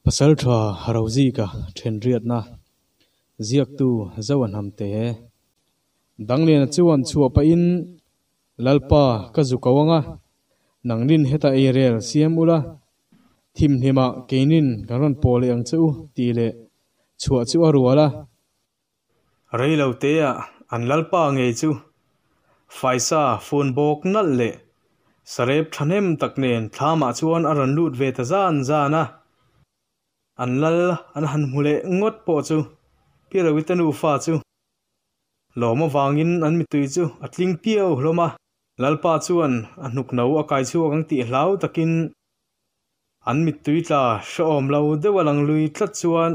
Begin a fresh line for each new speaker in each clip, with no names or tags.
pasal thwa harozi ka then riat na ziak tu zawan ham te he dangle na chuan chuwa pa in lalpa ka zu kawanga nangrin heta e rel siam ula thim hima keinin garon pole ang chu ti le chuwa chu aruala reilo te ya an lalpa nge chu faisa phun bok nal le sarep thanem taknen thama chuan aran lut ve ta zan zana an lal an han hmule ngot po chu pirawitanu fa chu lawma wangin an mitui chu a tling piau hlawma lalpa chuan a hnuk no a kai chu ang tih hlau takin an mitui tla shawm lo dewa lang lui tlat chuan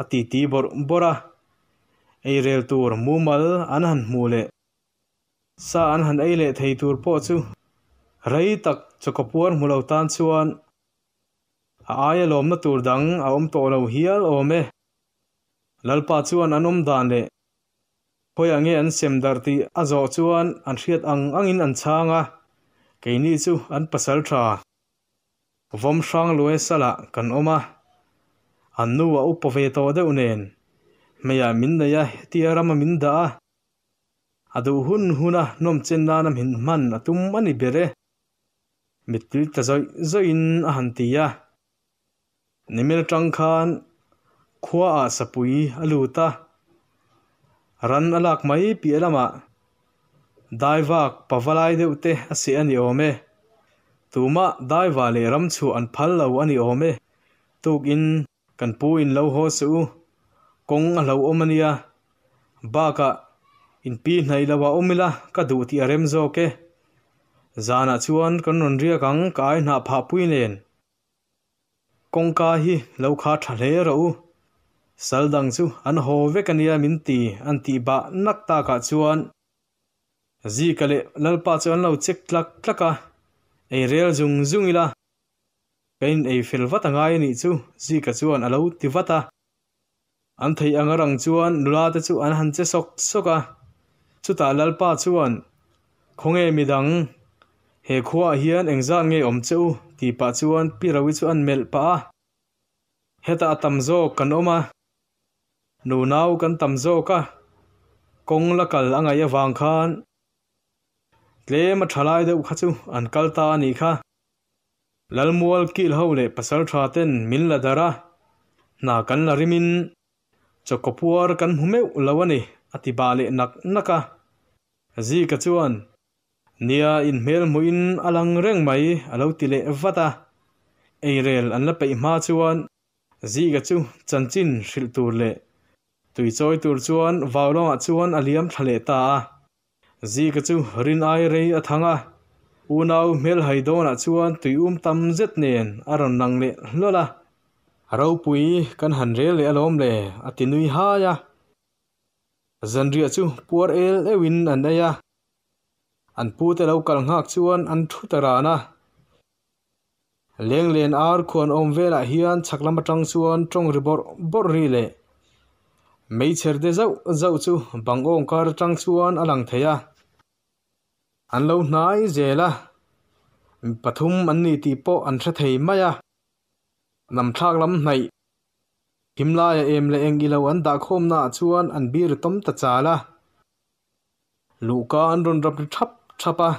a ti ti bor bora ei rel tur mumal an han hmule sa an han ei le thei tur po chu rei tak chakapuan hmulo tan chuan a aia e lawmna tur dang a awm tawh lo hial awm e lalpa chuan an awm dan leh khoi ange an sem dar ti a zawh chuan an hriat ang angin an changa keini chu an pasal tha vom hrang lue sala kan oma an nu a upa ve tawh deuh nen meya min neia tiarama min da a adu hun huna nom chen nanam hin man atum ani bere mitil ta zoi zoin a han tia nimir changkhan khuwa a sapui alu ta ran alak mai pi lama daiwa pawalai de ute ase ani ome tuma daiwa le ram chu an phal lo ani ome tuk in kan pu in lo ho su kong a lo omania ba ka in pi nai lawa ka du ti ke zana chuan kan ria kang kai na pha kongka hi lo kha tha re ro saldang chu an ho ve nia min ti an ti ba nak ta ka chuan zi kale lalpa chuan lo chek tlak tlaka ei rel zung zungila kein ei fel vata ngai ni chu zi ka chuan alo ti vata an thei angarang chuan nula te chu an han che sok soka chuta lalpa chuan khonge midang he khuwa hian engzan nge om cheu ti pa chuan pirawi chu an melh pa a heta a tam zawk kan awm a nu nau kan tam zawk a kong la kal angai awang khan tlem a thalai deuh kha chu an kal ta ni kha lalmual kil ho le pasal tha ten min la dara na kan la rimin chokopuar kan humeu lawani atibale nak naka zi ka chuan nia in hmel muin alang reng mai alo tile vata eirel an la pei ma chuan zi ga chu chanchin hril tur le tui choi tur chuan vaulong ah a chuan aliam thale ta a zi ga chu rin ai rei a thanga unau hmel haidon a ah chuan tui um tam zet nen aron nang le lola ro pui kan han rel le alom le atinui ha ya zanria chu puar el ewin an ya an pu te lo kal nghak chuan an thu tarana leng len ar khuan om velah hian chhaklam atang chuan tong ribor bor ri le mei cher de zau zau chu bang ong kar atang chuan alang theya an lo hnai zela pathum an ni ti po an thra thei maya nam thak lam hnai himla ya em le eng ilo an da khom na chuan an bir tom ta chala luka an run rap thap thapa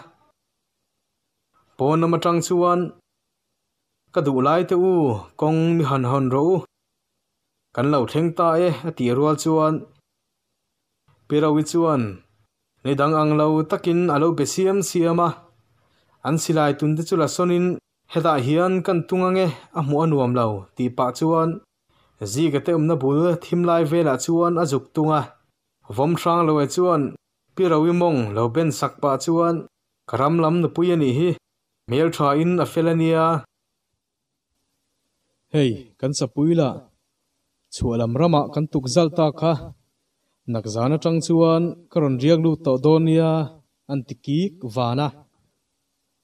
pon nam atang chuan ka du lai te u kong mi han hon ro kan lo theng ta e ati rual chuan perawi chuan ne dang ang lo takin alo be siam siama an silai tun te chula sonin heta hian kan tungange a mu anuam lo ti pa chuan zi ka te um na bul thim lai vela chuan azuk tunga vom thrang lo e chuan pirawi mong lo ben sakpa chuan karam lam na pui ani hi mel tha in a felania hei kan sa puila chualam rama kan tuk zalta kha zana tang chuan karon riak lu to donia antiki vana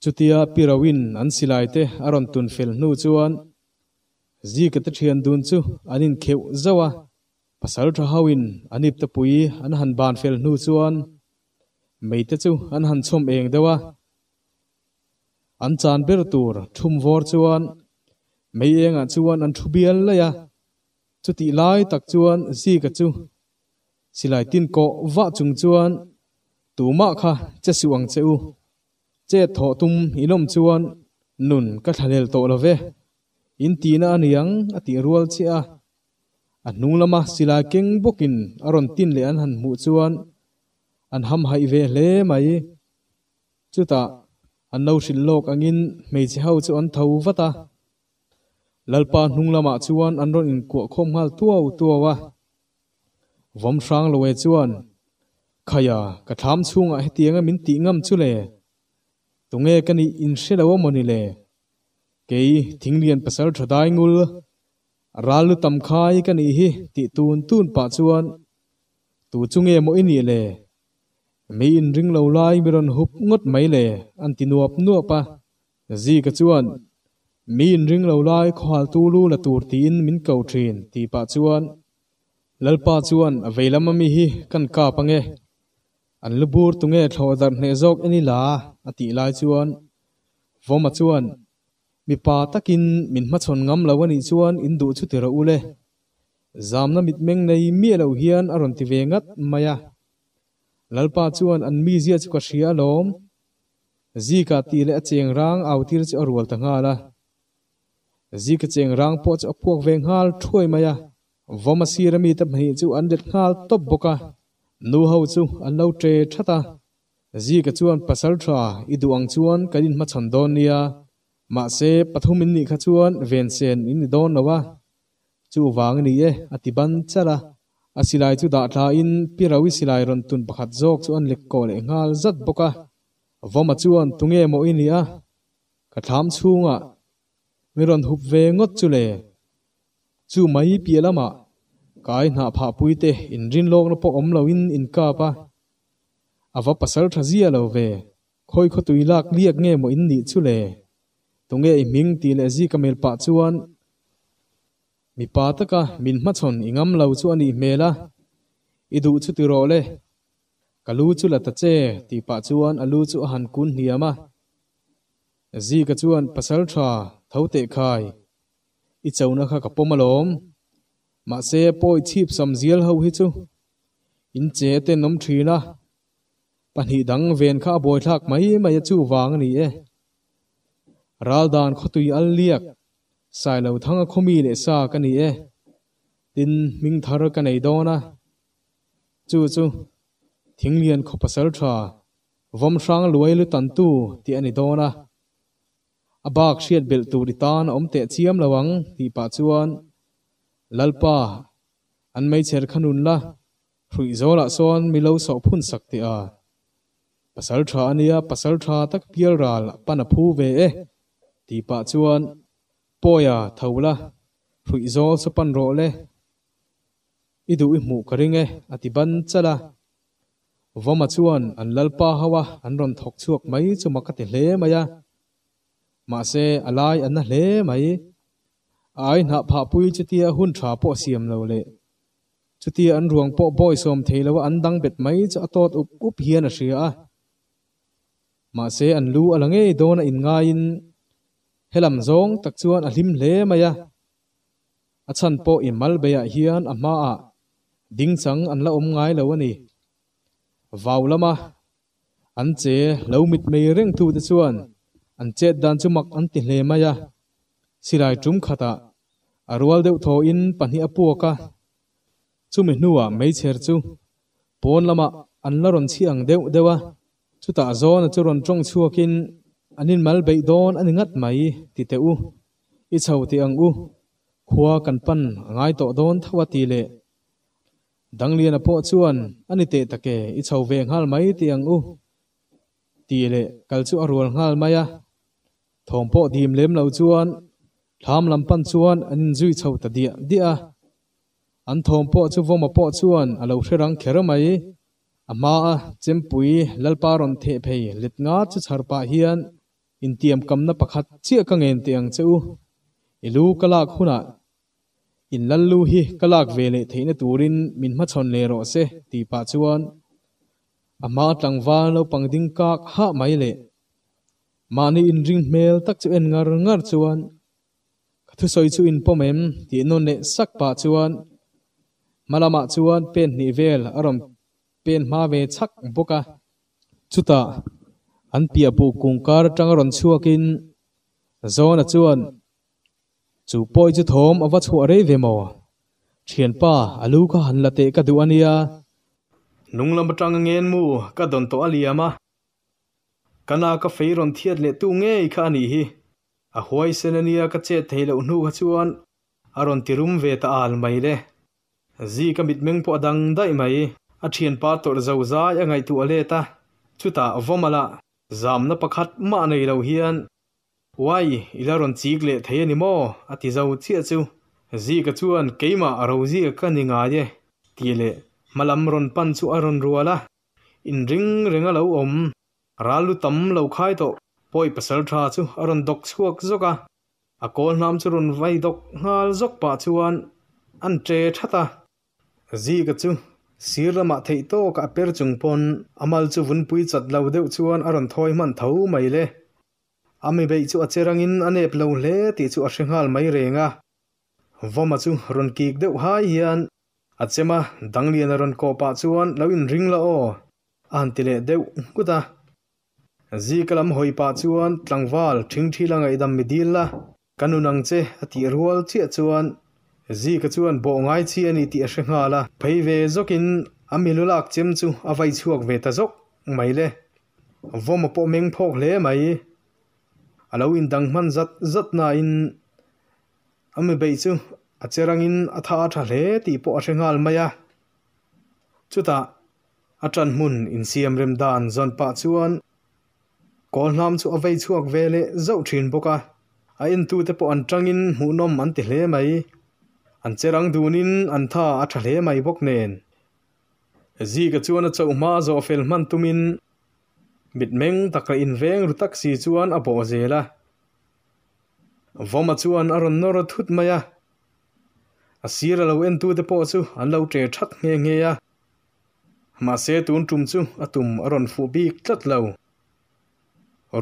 chutia pirawin an silaite aron tun fel nu chuan zi ka te thian dun chu anin kheu zawa pasal tha hawin anip ta pui an han ban fel nu chuan mấy tết chú anh hàn xôm eng đâu à anh chan bê tour thum vor anh mấy eng anh chuan anh anh thu bial lấy à chú tị lai tắc anh gì cả chú xì lại tin cọ vạ chung chuan tú mạ kha chết suang chê u chết thọ tum anh chuan nun ka thalel to là về in anh tina aniang ati rual chi a anung lama sila keng bokin aron tin lấy anh an mua mu anh an ham hai ve hle mai chu ta an no shin lok angin mei chi ho chu an tho vata lalpa hnung lama chuan an ron in ko khom ngal tuaw tuawa vom sang lowe chuan khaya ka tham chunga hetianga min ti ngam chu le tunge kani in shelawa moni le kei thinglian pasal thadai ngul ralu tam khai kani hi ti tun tun pa chuan tu chunge mo ini le mấy in ring lâu lai mi ron hup ngot mấy lệ an tin nuop nuop pa zi ka chuan mi in ring lâu lai khwal tu lu la tur ti in min kau thin ti pa chuan lalpa chuan a veilama mi hi kan ka pange an lubur tunge thaw dar hne jok ani la ati lai chuan voma chuan mi pa takin min ma chon ngam lawani chuan indu chu tiro ule zamna mit meng nei mi lo hian aron ti ve ngat maya lalpa chuan an mi zia chu ka hria lawm zika ti le a cheng rang au tir chu a rual ta nga la zika cheng rang po chu a puak ve ngal thuai maya voma sira mi tam hi chu an det ngal top boka nu ho chu an lo tre thata zika chuan pasal thra i duang chuan kalin ma chan don nia ma se pathumin ni kha chuan ven sen in don lawa chu wang ni e atiban chala อาศัยทุด่าท้าอินพิราวิศัยรันตุนบระคตโจกส่วนเล็กก็เลยงาลจัดบุกะว่ามาชวนตุงเอโมอินเลียกระทำชูงะมีรันหุบเวงดจุเลจู่ไม่พิียละมะกายหน้าผาปุยเตอินรินโลกนปอมลาวินอินกาปะอาวะปัสสาวะทะเจยละเวคอยขตุยลักเรียกเงโมอินดีจุเลตุงเอหมิงตีเลจีกเมลปัจะชวนมีปาตกะมินมาชนอิงามเลาชวนีเมละอิดูชุติโรเลกลูชุลตะเจตีปาชวนอลูชุหันกุนเนียมาจีกชวนปัสลทราเท้าเตะคายอิเจ้านะคะกับปมลมมาเซปอยชีพสำเซียลเฮาฮิจูอินเจเตนนทีนะปัญหิดังเวนข้าบอยทักไม่ไม่จะชูวางนี่เอราดานขตุยอัลเลียกสายเหล่าทั้งคมีเลสากันนี่เอตินมิงทารกันไอดอนะจู่จู่ทิ้งเรียนขบเสลทราวมช่างรวยลุตันตูที่อันนี้ดอนะอาบากเชียดเบลตูดิตานอมเตะเชียมระวังที่ปัจจวนลลปาอันไม่เชิดขนุนละรุยโซละซอนมิเลวสอพุ่นสักตียาปัสสลทาอันนี้ปัสสลทะาตักเพียรราลปันภูเวเอที่ปัจจวนปอยาเท่าละฟุยโซลสปันโรเลอิดูอิหมูกริงเงอติบันจะละวามาชวนอันลลปาฮาวะอันรอนทกชวกไม่จะมากติเลมายะมาเซอไลอันนั่นเลไม่ไอหน้าผาปุยจิตียหุ่นชาปอเสียมเราเลจิตียอันรวงปอบอยสมเทลว่าอันดังเบ็ดไม่จะตอดอุบอุบเฮียนเสียมาเซอันลู่อะไรเงี้ยโดนอินงาอินเฮลัมซงตักชวนอลิมเลมายะอัชันโปอิมัลเบียะเฮียนอามาดิงสังอันละอมงาลาวนีว่าวละมาอันเจลามิดเมยเร่งทูดชวนอันเจดันจุมักอันติเลมายะสิไรจุมขตาอรวลเดวทอินปันฮิอปัวกะชุมินัวไม่เชิดชูปนละมาอันละรนเชียงเดวเดวะชุตาโซนจุรนจงชัวกินอันนี้มันไปโดนอันนี้งัดไหมติเตอูอิชาวที่อังอูขวากันปั่นง่ายต่อโดนทวตีเลดังเรียนพ่อชวนอันนี้เตะตะเกออิชาวเวงหัลไหมที่อังอูตีเละกัลชัวรุวหัลไหมอะทองพ่อดีมเลมเราชวนทำลำปั่นชวนอันนี้จุยชาวตัดเดียดีอะอันทองพ่อชั่วโมาพ่อชวนอเราเชรังเขระไหมอมาจิมปุยลลปารอนเทเพยลิดงาจะชาร์ปะเฮียน in tiam kamna pakhat chia ka ngen te ang cheu ilu kalak huna in lallu hi kalak vele theina turin min ma chon le ro se ti pa chuan ama tlangwa lo pangding kak ha mai le mani in ring mel tak chu en ngar ngar chuan kathu soi chu in pomem ti no ne sak pa chuan malama chuan pen ni vel aram pen ma ve chak boka chuta an pia bu kungkar tangaron chuakin zona chuan chu poi chu thom awa chu re ve mo thiền pa alu à ka han la te ka du ania nung lam tang ngen mu ka don to aliama kana ka feiron thiat le tu nge kha ni hi a hoi senania ka che theilo nu ka chuan aron tirum ve ta al mai le zi ka mit meng po dang dai mai a thiền pa tor zau za ya à ngai tu ale ta chuta vomala zamna pakhat ma nei lo hian wai ilaron chik le thei ani maw a ti zo chia chu zi ka chuan keima aro zi ka ni nga ye ti le malam ron pan chu aron ruala in ring renga lo om ralu tam lo khai to poi pasal tha chu aron dok chuak zoka a kol nam chu ron vai dok ngal zok pa chuan an tre thata zi ka chu sirama thei to ka per chung pon amal chu vun pui chat lau deu chuan aron thoi man thau mai le ami bei chu acherang in ane plo le ti chu ahringal mai renga voma chu ron kik deu hai hian achema danglian aron ko pa chuan lo in ring la o antile zi kalam hoi pa chuan tlangwal thing thilang aidam midil la kanunang ati rual che chuan zi ka chuan bo ngai chi ani ti a hre nga la phei ve zokin amilulak chem chu awai chuak ve ta zok mai le vom po meng phok le mai alo in dang man zat zat na in ame bei chu a cherang in a tha tha le ti po a hrengal maya chuta a mun in siam rem zon pa chuan ko hlam chu awai le zo thin boka a in tu te po an trang in nom man ti le mai an du nin an tha a tha hle mai bok nen zi ka chuan a chau ma zo fel man tumin mit meng takra in veng ru taxi chuan a bo zela voma chuan a ron nora thut maya a sira lo en tu te po chu an lo tre that nge nge ya ma se tun tum chu atum aron fu bi tlat lo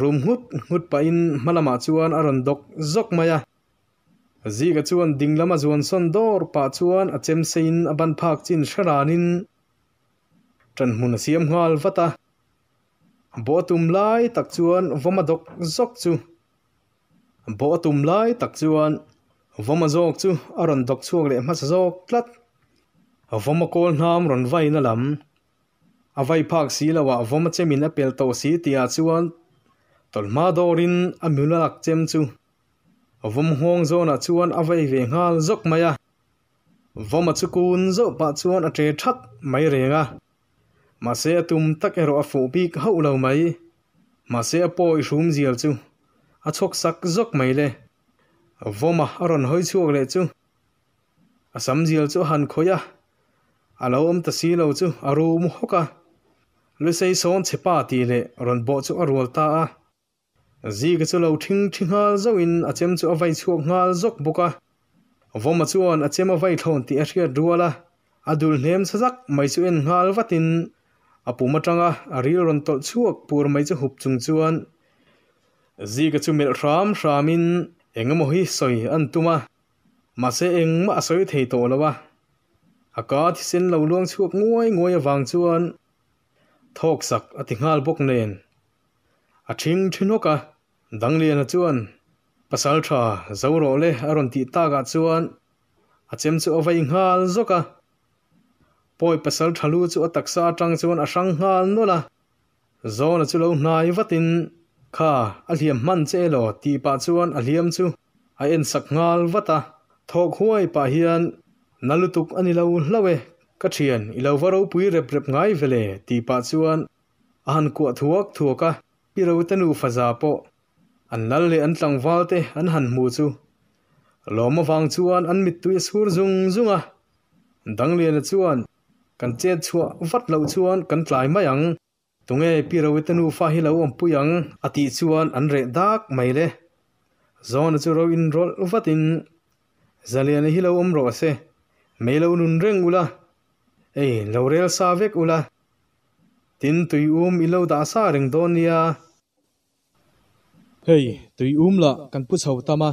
rum hut hut pa in malama chuan aron dok zok maya zi ziga chuan dinglama zuan son dor pa chuan a chem sein a ban phak chin hranin tan hmun a siam ngal vata botum lai tak chuan voma dok zok chu botum lai tak chuan voma zok chu aron dok chuak le hmasa zok tlat voma kol hnam ron vai na lam avai phak si lawa voma chemin a pel to si tia chuan tolma dorin amulak chem chu vum hong zona chuan avei ve ngal zok maya voma chukun zo pa chuan a tre that mai renga ma se atum tak ero a fu bik ho lo mai ma se a poi shum zial chu a chok sak zok mai le voma aron hoi chuak le chu a sam zial chu han khoya alo om ta si lo chu arum hoka lu sei son chepa ti le ron bo chu arwal ta a zi ka chu lo thing thingal zo in achem à chu avai chuak ngal zok boka voma chuan achem à avai thon ti athia duala adul à hnem sajak mai chu en ngal watin apu matanga aril ron tol chuak pur mai chu hup chung chuan zi ka chu mel ram ramin engemaw hi soi an tuma ma se eng ma soi thei to lawa aka thi sen lo luang chuak nguai nguai awang chuan thok sak ati ngal bok nen a thing thinoka dang lian chuan pasal tha zo ro le aron ti ta ga ah chuan achem chu ovai ngal zoka poi pasal thalu chu ataksa tang chuan asang ngal nola zona chu lo hnai vatin kha aliam man che lo ti pa chuan aliam chu a en sak ngal vata thok huai pa hian nalutuk ani lo hlawe ka thian i lo varo pui rep rep ngai vele ti pa chuan an ku thuak thuaka piro tanu faza po an nal le an tlang wal te an han mu chu lawm awang chuan an mit tui sur zung zunga dang lian chuan kan che chua vat lo chuan kan tlai mai ang tunge piro tanu fa hi lo om puyang ati chuan an re dak mai le zon chu ro in rol vatin zalian hi lo om ro se lo nun reng ula ei lorel savek ula tin tui um ilo da sa reng donia hei tui um la kan pu chho tama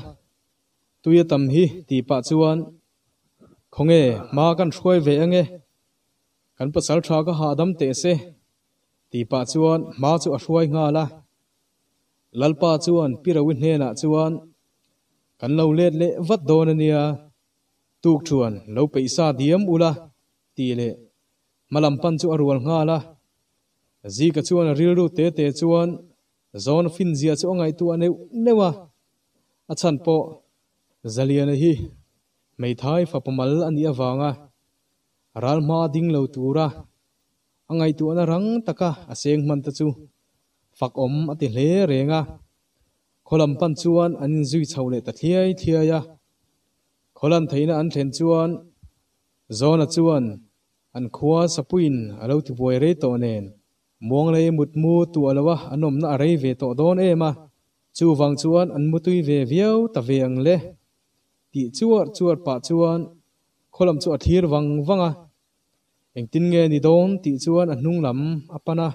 tui tam hi ti pa chuan khonge ma kan throi ve ange kan pa sal tha ka ha dam te se ti pa chuan ma chu a hruai nga la lalpa chuan pirawi hne na chuan kan lo let le vat don ania tuk chuan lo pe sa diam ula ti le malam pan chu arwal nga la zi ka chuan ril ru te te chuan zon fin zia chu ngai tu ane newa achan po zalian hi mei thai fa pamal ani awanga ral ma ding lo tura angai tu ana rang taka aseng man ta chu fak om ati hle renga kholam pan chuan an zui chho le ta thiai thiaya kholan theina an thlen chuan zona chuan an khuwa sapuin alo ti voi re to nen muang lei mut mu tu alawa anom ở arei ve to don mà chu vàng chuan an mutui về viau ta ve ang le ti chuar chuar pa chuan kholam vàng vàng à. À. à anh tin nghe đi don ti chuan a hnung lam à.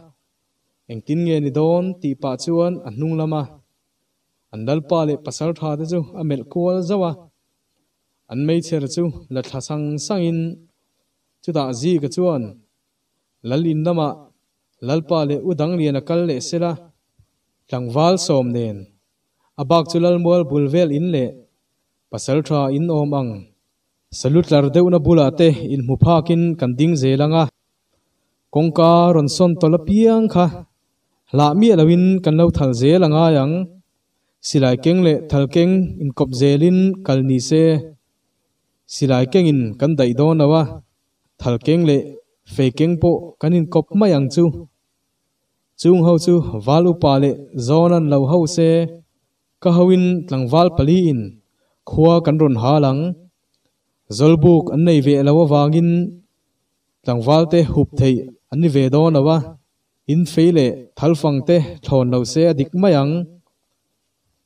anh tin nghe đi don ti pa chuan a à lama andal pa le pasar tha te chu amel kol à an mei cher chu sang thasang sangin chu da ji ka chuan lalin lama lalpa le udang lian a kal le sela tlangwal som nen abak chu lalmual bulvel in le pasal tha in om ang salut lar deuna bula te in muphakin kanding zelanga kongka ronson tolapiang kha la mi lawin kan lo thal zelanga yang silai keng le thal keng in kop zelin kalni se silai keng in kan dai do nawa thal keng le faking po kanin kop mayang chu chung ho chu valu pale zonan lo ho se ka hoin tlangwal pali in khua kan ron halang zolbuk an nei ve lawa wangin tlangwal te hup thei anh ni ve don lawa in phê lệ feile thalfang te thon lo se adik mayang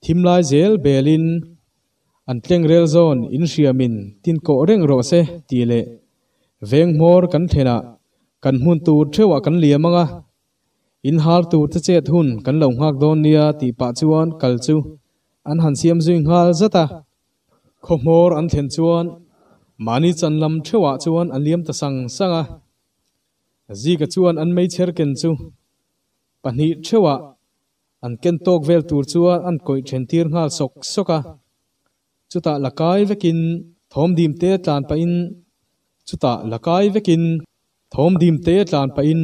thimlai zel belin an tleng rel zone in hriamin tin ko reng ro se ti le veng mor kan thena kan hun tu thewa kan liam anga in hal tu te chet hun kan lo ngak don nia ti pa chuan kal chu an han siam zing hal zata khomor an then chuan mani chan lam thewa chuan an liam ta sang sanga zi ka chuan an mei cher ken chu pani thewa an ken tok vel tur chuan an koi then tir ngal sok soka à. chuta lakai vekin thom dim te tlan pa in chuta lakai vekin ทอมดิมเตะตานไปอิน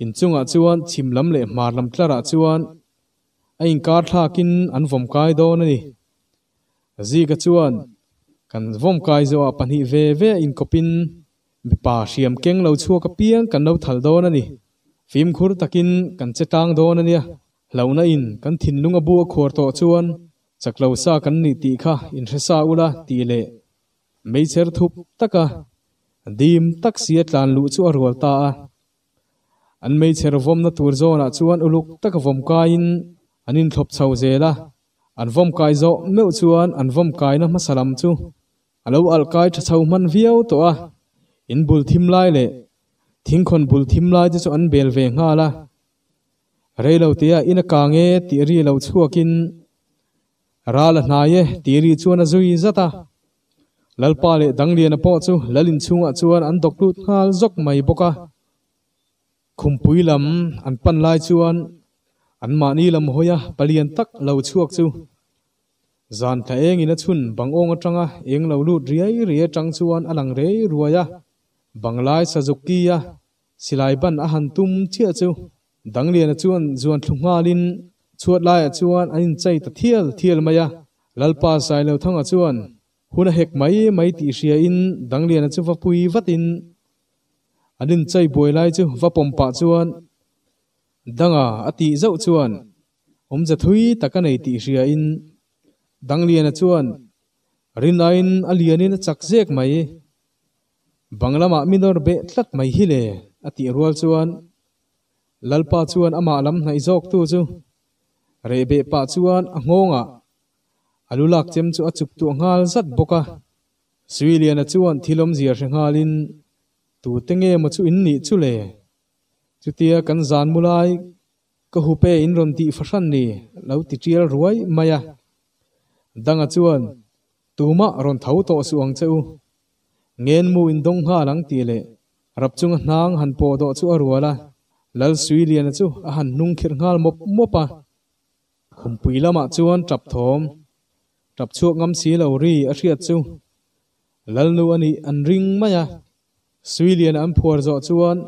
อินจงอาจวนชิมลำเละมาลำคลาราจวนไอ้งินการทากินอันฟมกายโดนนี่จีกจวนกันฟมกายจซปันฮิเวเวอินกบินมีป่าเสียมเก่งเราชัวกับเพียงกันเราถัลโดนนี่ฟิมคุรตะกินกันเจตางโดนนี่เรานั้นอินกันถิ่นลุงอบัวขวดต่อจวนจากเราซากันนิติค่ะอินเสซาอุลาตีเละไม่เชิดทุบตะกะ dim tak sia tlan lu chu a rual ta a an mei cher vom na tur zona chuan uluk tak vom kain anin thlop chho zela an vom kai zo meu chuan an vom kai na masalam chu alo al kai tha chho man viau to a in bul thim lai le thing khon bul thim lai chu an bel ve nga la rei lo tia in ka nge ti ri lo chuakin ra la hnaye ti ri chuan a zui zata lalpa le dang lian a pawh chu lalin chunga chuan an dok lut nghal zok mai boka khumpui lam an pan lai chuan an ma ni lam hoya palian tak lo chuak chu zan tha eng in a chun bang ong atanga eng lo lut riai ria tang chuan alang re ruaya banglai sazukiya silai ban a han tum chia chu dang lian a chuan zuan thlungalin chuat lai a chuan an in chei ta thial thial maya lalpa sai lo thanga chuan huna hek mai mai ti ria in danglian chu vapui vatin anin chai boilai chu vapompa chuan danga ati zau chuan omja thui takanei ti ria in danglian chuan rinain alianin chakjek mai banglama minor be tlat mai hile ati rual chuan lalpa chuan ama lam hnai jok tu chu rebe pa chuan angonga alulak chem chu achup tu ngal zat boka suilian chuan thilom zir hre ngalin tu tenge ma chu in ni chu le chutia kan zan mulai ka hupe in ron ti fashan ni lo ti tial ruai maya danga chuan tuma ron thau to suang cheu ngen mu in dong ha lang ti le rap chung hnang han po do chu arwala lal sui lian chu a han nung khir ngal mop mopa khum pui lama chuan tap thom tập chuộc ngâm xí lầu ri ở triệt chu lal nu anh an ring maya suy liền anh phuar dọ chuan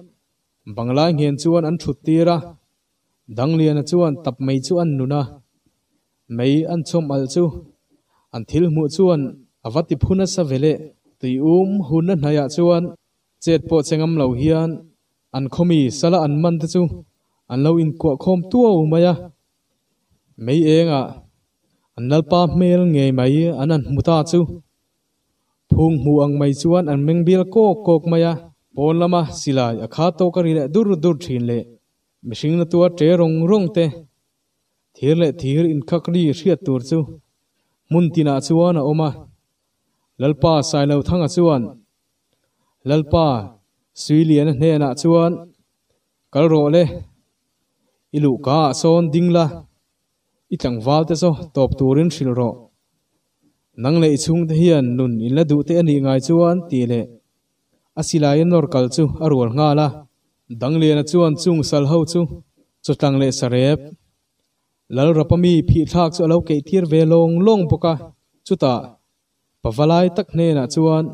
bằng lai hiền chuan anh thụt tia ra đăng liền chuan tập mây chuan nuna mây anh chom al chu anh thil mu chuan avati phuna sa vele tùy um hun an haya à chuan chết bỏ po chengam lo hian an khomi sala anh mặn ta chu an lo in ko khom tua maya mấy ế à an à? à? à lal pa mel nge mai an muta chu phung mu ang mai chuan an meng bil ko kok maya pon lama silai akha to ka le dur dur thin le mishing na tua te rong rong te thir le thir in khak ri hria tur chu mun tina chuan a oma lalpa sai lo thanga chuan lalpa sui lian hne na chuan kal ro le ilu ka son dingla อีจังวาลเตโซตบตัเรินชิลโรนังเลยงชุงเทียนนุนอินละดูเตียนอีง่ายจวนตีเลอาศิลายนอร์กัลชูอรวลงาละดังเลียนจวนชุงสัลฮาชูจุดตังเลยสเรียบแล้วรับมีผีทากสุเลาเกทีร์เวลงลงปกะจุตาปะวลายตักเนนจวน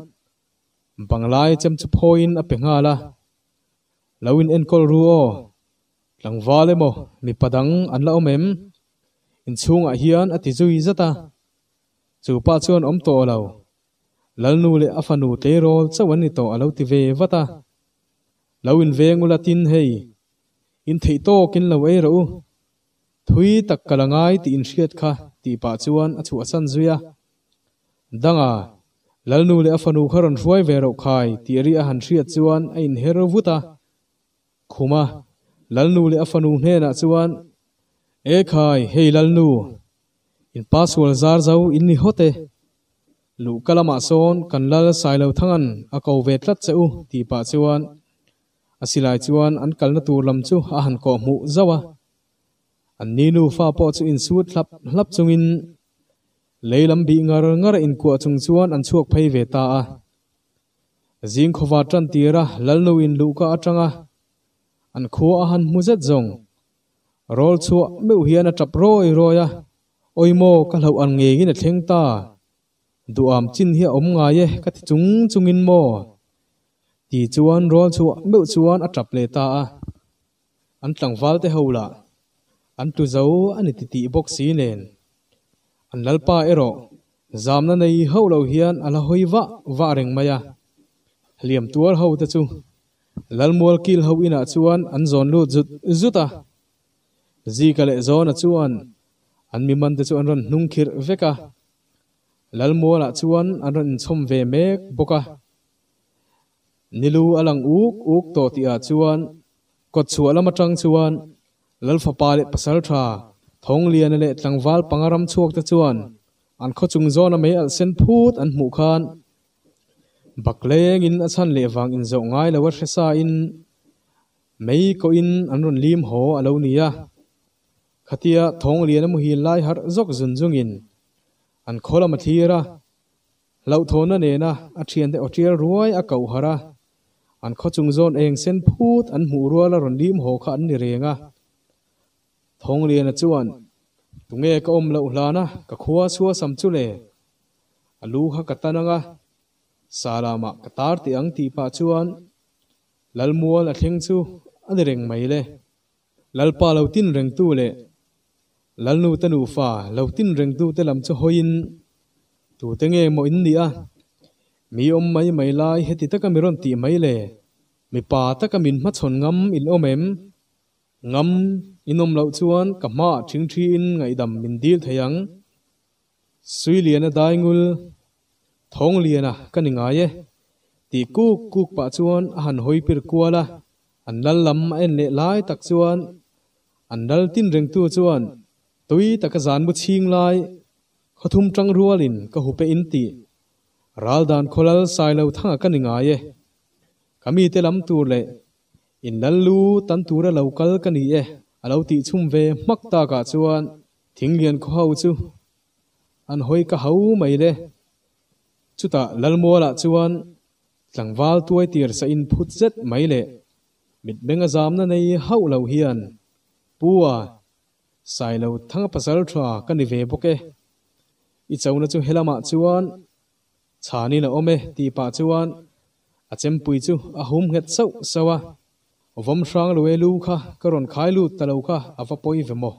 บังลายจำจุพอยน์อเปงาละลาวินเอ็นกอลรูโอหลังวาเลโมมีปดังอันละอมเอ็ม in inchungah à hian a à tizui zata à? chupa chuan om tawh lo lalnu le a fanu te rawl chau an ni tawh a lo ti ve vata lo in vengula tin hei in thei tawkin lo ei ro thui tak kalangai ti in hriat kha ti pa chuan a chu a san zuya danga lalnu le a fanu kharon ruai ve ro khai ti ri a han hriat chuan a in hero vuta khuma lalnu le a fanu hne na chuan ekhai heilal nu in paswal zar zau in ni hote lu kalama son sai sailo thangan ako ve tlat cheu ti pa chuan asilai chuan an kalna tur lam chu a han ko mu zawa an ni nu fa po chu in su thlap hlap chungin leilam bi ngar ngar in ko chung chuan an chuak phei ve ta a jing khowa tran tira nu in lu luka atanga an kho a han zet zong rol chu meu hian a rồi rồi roya ôi ka lo an nge gin a thleng ta duam chín hi ông ngài ye ka ti chung chungin mo ti chuan rol chu mưu chuan a tap lệ ta a chẳng tlang thế hậu hola an tu zo ani ti ti box si nen an lalpa ero zamna nei ho lo hian ala hoiwa wa reng maya liam tuar ho ta chu lalmol kil ho ina chuan an zon lu zut zuta zikale zona chuan an mi man te chu an ron hnung khir veka lalmo la chuan an ron chhom ve mek boka nilu alang uk uk to ti a chuan kot chu alama tang chuan lalfa pale pasal tha thong lian le tlangwal pangaram chuak te chuan an kho chung zona me al sen phut an mu khan bakleng in achan lewang in zo ngai lawa hresa in mei ko in an ron lim ho alo nia ขตียทงเรียนมุฮีไลฮารจกจุนจุงินอันโคลมาทีระเราทนนั่นเองนะอาเชียนแต่อาชียรรวยอากาหระอันข้อจุงโจรเองเส้นพูดอันหูรัวละรนดีมโหขันนิเรียงะทงเรียนจวนตุงเอกอมเลาหลานะกับขัวชัวสัมจุเลอลูกฮะกะตะนังะสาลามะกับตาร์ติอังตีปาจวนลัลมัวละเทงจูอันเร่งไม่เล่ลัลปาเลาตินเร่งตูเล่ lần nu ta nu fa tin rừng tu te cho chu hoin tu te nge mo in nia mi om mai mai lai cả taka miron ti mai le mi pa cả min ma chon ngâm, in om em ngam inom lo chuan ka ma thing thi in ngai dam min dil thayang sui lian a à dai ngul thong liền a à, cái nga ye ti cu cu pa chuan à han hoi pir kuala an lal lâm en lệ lai tak chuan an lâm tin rừng tu chuan tui ta ka zan bu ching lai khathum tang rualin ka hupe in ti ral dan kholal sai lo tha ka ni ngaye kami te lam tur le in lal lu tan tura lo kal ka ni e alo ti chum ve mak ta ka chuan thing lian kho hau chu an hoi ka hau mai le ta lal mo la ah chuan tlangwal tuai tir sa in phut zet mai le mit benga zam na nei hau lo hian puwa sai lo thang pasal thua kan ve boke i chauna chu helama chuan chani na ome ti pa chuan a chem pui chu a hum het sau sawa vom hrang lo elu kha karon khai lu talo kha ava à poi ve mo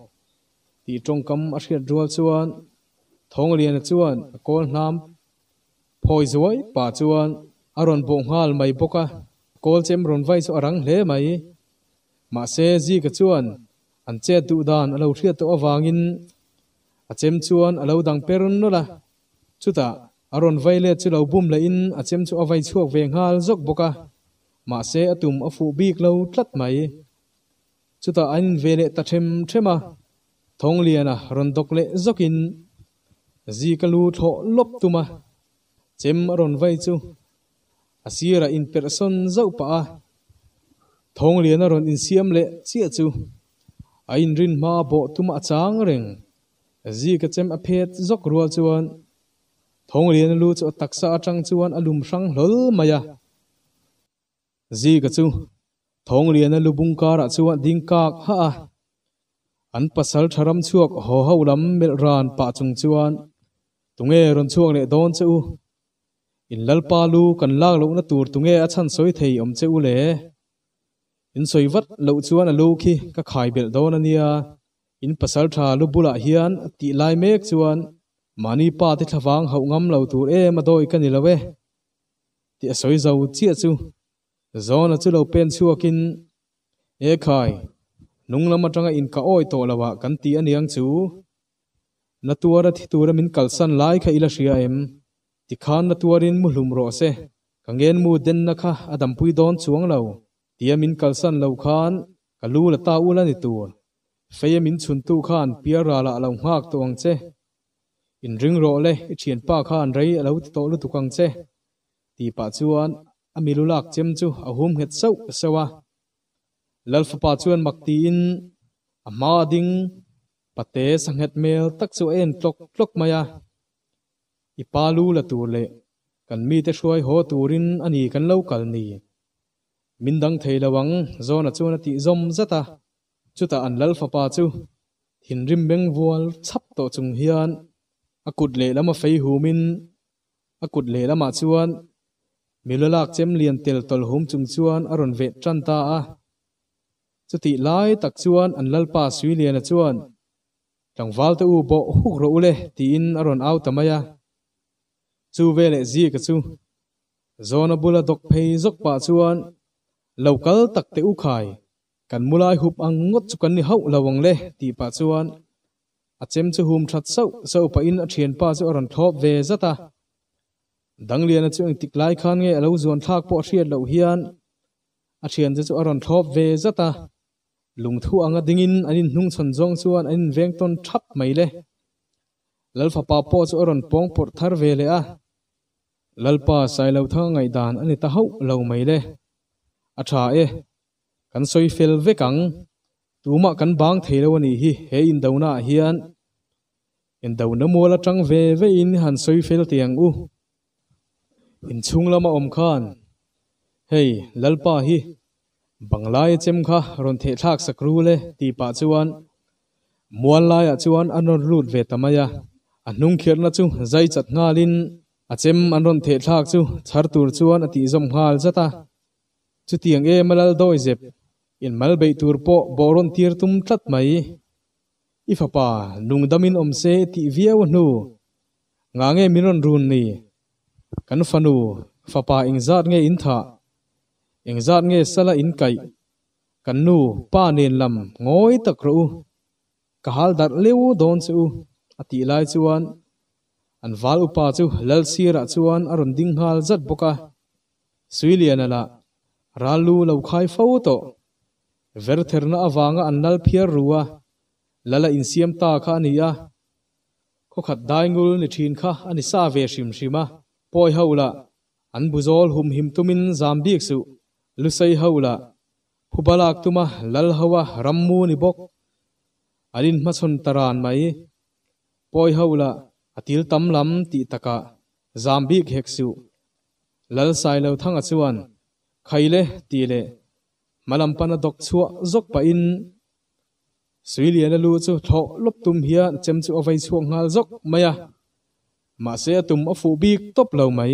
ti tong kam a hriat rual chuan thong lian chuan a à kol hnam phoi zuai pa chuan aron bong hal mai boka kol chem ron vai chu arang hle mai ma se ji ka chuan an che tu dan alo thria to awangin achem chuan alo dang perun nola chuta aron vaile chu lo bum la in achem chu avai chuak ve ngal zok boka ma se atum afu bik lo tlat mai chuta an vele ta them thema thong liana ron dok le zokin zi kalu tho lop tuma chem ron vai chu asira in person zau pa thong liana ron in siam le chia chu อินรินมาบ่ทุมาจางเริงจีก็จมอเพจจกรัวจวนทงเรียนรู้จะตักษาจังจวนอลุมสังหลมายะจีก็จูทงเรียนลูบุงการจวนดิงกากฮะอันปัสสาธรรมชั่วหัวหลำเมรานปะจงจวนตุงเอรนช่วกเลดอนเจ้อินลลปาลูกันลากลงนตูรตุงเออชันสวยเทยอมเจ้เล่ in soivat lo chuan a lo khi ka khai bel don ania in pasal tha lu bula hian ti lai mek chuan mani pa te thlawang ho ngam lo tur em a doi kan ilawe ti asoi zo chi chu zona chu lo pen chuakin e khai nung lama tanga in ka oi to lawa kan ti aniang chu na tuara thi tura min kalsan lai kha ila shia em ti khan na tuarin mu hlum ro se kangen mu den na kha adam pui don chuang lo ตียมินกัลสันเลวขานกัลูละตาอุลันตัวเฟยมินชุนตูขานเปียราละเลวหักตัวงเจอินริงโรเลเฉียนป้าขานไรเลวติโตลุตุกังเจตีปัจจุบันอามิลุลักเจมจูอาหุมเฮตสซวเซวะลัลฟปัจจุบันมักตีอินอามาดิงปัตเตสังเฮตเมลตักสุเอนตกตกมายาอีปาลูละตัวเลกันมีแต่ช่วยหัวตัวรินอันนี้กันเล่ากันนี้ là vắng do mindang theilawang zona chuna ti zom zata chuta an lal fapa chu hin rim bên vual chap tổ chung hian akut le lama fei humin akut le lama chuan milalak chém liền tiền tổ hùng chung chuan aron ve tranta a chuti lai tak chuan an lal pa sui lian a chuan tangwal te u bo hút rượu lệ ti in aron au tamaya chu lệ zi ka chu zona bula dok phei zok pa chuan cá tak te u khai kan mulai hup ang ngot chu kan ni hau lawang le ti pa chuan a à, chem chu hum that sâu so pa in a thian pa chu ron thop ve zata dang lian a chu ang tik lai khan nge lo zon thak po hriat lo hian a thian à, chu ron thop ve zata lung thu anga dingin anin hnung chon jong anh in vengton thap mai le lalfa pa po chu ron bóng por thar ve le a à. lalpa sai lo thang ngày đàn anh ta hậu lo mấy le a tha e kan soi fel ve kang tuma kan bang thelo ani hi he in na hian in dona mola tang ve ve in han soi fel tiang u in chung lama om khan hey lalpa hi banglai chem kha ron the thak sakru le ti pa chuan mual lai a chuan anon lut ve tamaya anung khirna chu zai chat ngalin achem anon the thak chu chhar tur chuan ati zom hal zata chuting e malal doi jep in malbei tur po boron tir tum tlat mai ifapa nungdamin omse ti viau nu ngange minon run ni kan fanu fapa ingzat nge intha ingzat nge sala in kai kan nu pa nen lam ngoi takru kahal dar leu don chu ati lai chuan an val upa chu lal sira chuan arun ding hal zat boka suilian ala ราลูเราคายฟาโตเวรเทอร์นาอวางอันนัลเพียรัวลละอินเซียมตาข้านี้ยก็ขัดได้งูนิทินข้าอันนี้ซาเวชิมชิมะปอยเฮาละอันบุจอลหุมหิมตุมินซามบีกสุลุไซเฮาละผู้บลักตุมาลัลฮาวะรัมมูนิบกอันนี้มาชนตรานไหมปอยเฮาละอติลตัมลัมติตะกะซามบีกเฮกสุลัลไซเลวทั้งอัศวัน khay khaile tile malampana dok chua zok pa in sui lian lu chu thọ lop tum hia chem chu avai chuang ngal zok maya mà sẽ tum ở phụ bi top lâu mày